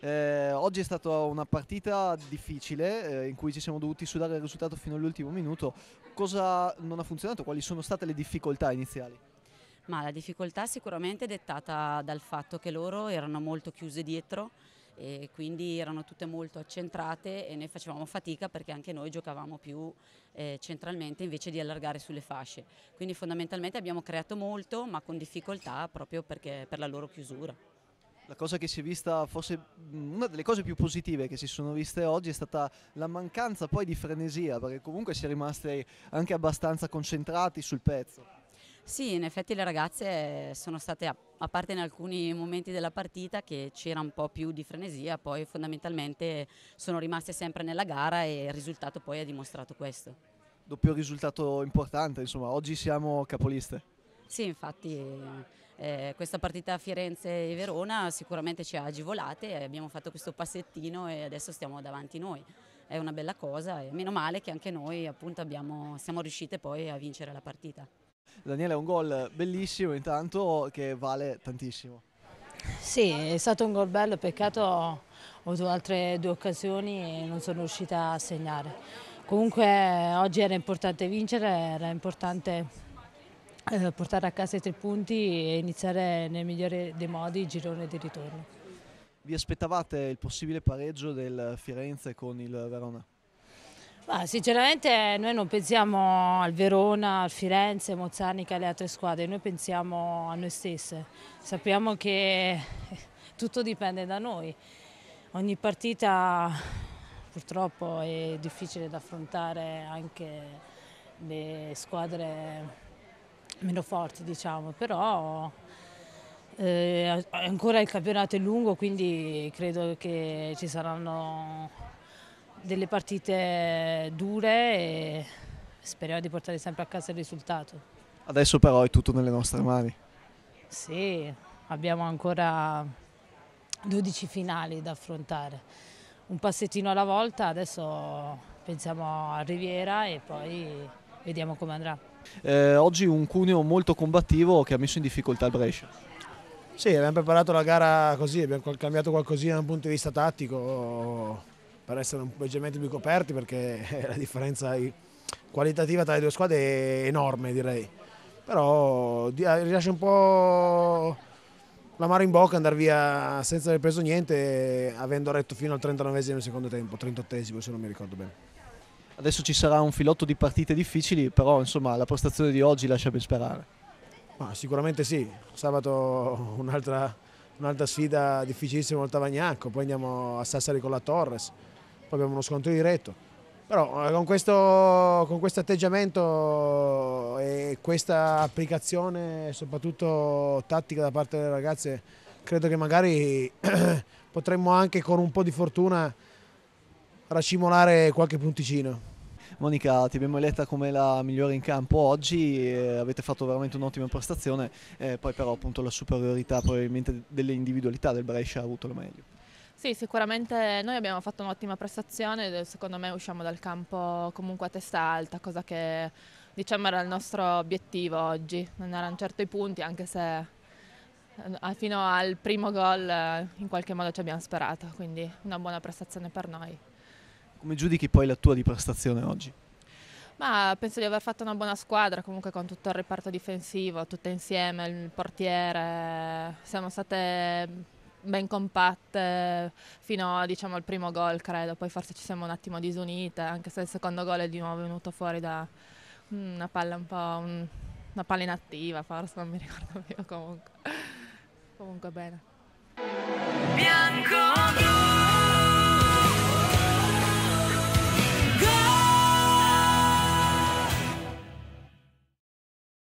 Eh, oggi è stata una partita difficile eh, in cui ci siamo dovuti sudare il risultato fino all'ultimo minuto. Cosa non ha funzionato? Quali sono state le difficoltà iniziali? Ma la difficoltà sicuramente è dettata dal fatto che loro erano molto chiuse dietro e quindi erano tutte molto accentrate e noi facevamo fatica perché anche noi giocavamo più eh, centralmente invece di allargare sulle fasce. Quindi fondamentalmente abbiamo creato molto ma con difficoltà proprio perché, per la loro chiusura. La cosa che si è vista, forse mm, una delle cose più positive che si sono viste oggi è stata la mancanza poi di frenesia, perché comunque si è rimasti anche abbastanza concentrati sul pezzo. Sì, in effetti le ragazze sono state, a parte in alcuni momenti della partita, che c'era un po' più di frenesia, poi fondamentalmente sono rimaste sempre nella gara e il risultato poi ha dimostrato questo. Doppio risultato importante, insomma, oggi siamo capoliste. Sì, infatti eh, questa partita a Firenze e Verona sicuramente ci ha agivolate, abbiamo fatto questo passettino e adesso stiamo davanti noi. È una bella cosa e meno male che anche noi appunto abbiamo, siamo riuscite poi a vincere la partita. Daniele è un gol bellissimo intanto che vale tantissimo. Sì, è stato un gol bello, peccato ho avuto altre due occasioni e non sono riuscita a segnare. Comunque oggi era importante vincere, era importante eh, portare a casa i tre punti e iniziare nel migliore dei modi il girone di ritorno. Vi aspettavate il possibile pareggio del Firenze con il Verona? Ma sinceramente noi non pensiamo al Verona, al Firenze, Mozzanica e alle altre squadre, noi pensiamo a noi stesse. Sappiamo che tutto dipende da noi. Ogni partita purtroppo è difficile da affrontare anche le squadre meno forti diciamo, però eh, ancora il campionato è lungo quindi credo che ci saranno delle partite dure e speriamo di portare sempre a casa il risultato. Adesso però è tutto nelle nostre mani. Sì, abbiamo ancora 12 finali da affrontare, un passettino alla volta, adesso pensiamo a Riviera e poi vediamo come andrà. Eh, oggi un cuneo molto combattivo che ha messo in difficoltà il Brescia. Sì, abbiamo preparato la gara così, abbiamo cambiato qualcosina da un punto di vista tattico per essere un leggermente più coperti perché la differenza qualitativa tra le due squadre è enorme direi. Però eh, rilascia un po' la mano in bocca andare via senza aver preso niente, avendo retto fino al 39 esimo secondo tempo, 38 esimo se non mi ricordo bene. Adesso ci sarà un filotto di partite difficili, però insomma la prestazione di oggi lascia ben sperare. Ma sicuramente sì, sabato un'altra, un'altra sfida difficilissima al Tavagnacco, poi andiamo a Sassari con la Torres, poi abbiamo uno scontro diretto. Però eh, con questo, con questo atteggiamento e questa applicazione, soprattutto tattica da parte delle ragazze, credo che magari potremmo anche con un po' di fortuna racimolare qualche punticino. Monica, ti abbiamo eletta come la migliore in campo oggi, eh, avete fatto veramente un'ottima prestazione, eh, poi però appunto la superiorità probabilmente delle individualità del Brescia ha avuto la meglio. Sì, sicuramente noi abbiamo fatto un'ottima prestazione, secondo me usciamo dal campo comunque a testa alta, cosa che diciamo era il nostro obiettivo oggi, non erano certo i punti anche se eh, fino al primo gol eh, in qualche modo ci abbiamo sperato, quindi una buona prestazione per noi. Come giudichi poi la tua di prestazione oggi? Ma penso di aver fatto una buona squadra comunque con tutto il reparto difensivo, tutte insieme, il portiere, siamo state ben compatte fino diciamo, al primo gol credo, poi forse ci siamo un attimo disunite, anche se il secondo gol è di nuovo venuto fuori da mm, una palla un po' un, una palla inattiva forse, non mi ricordo più comunque. comunque bene. Bianco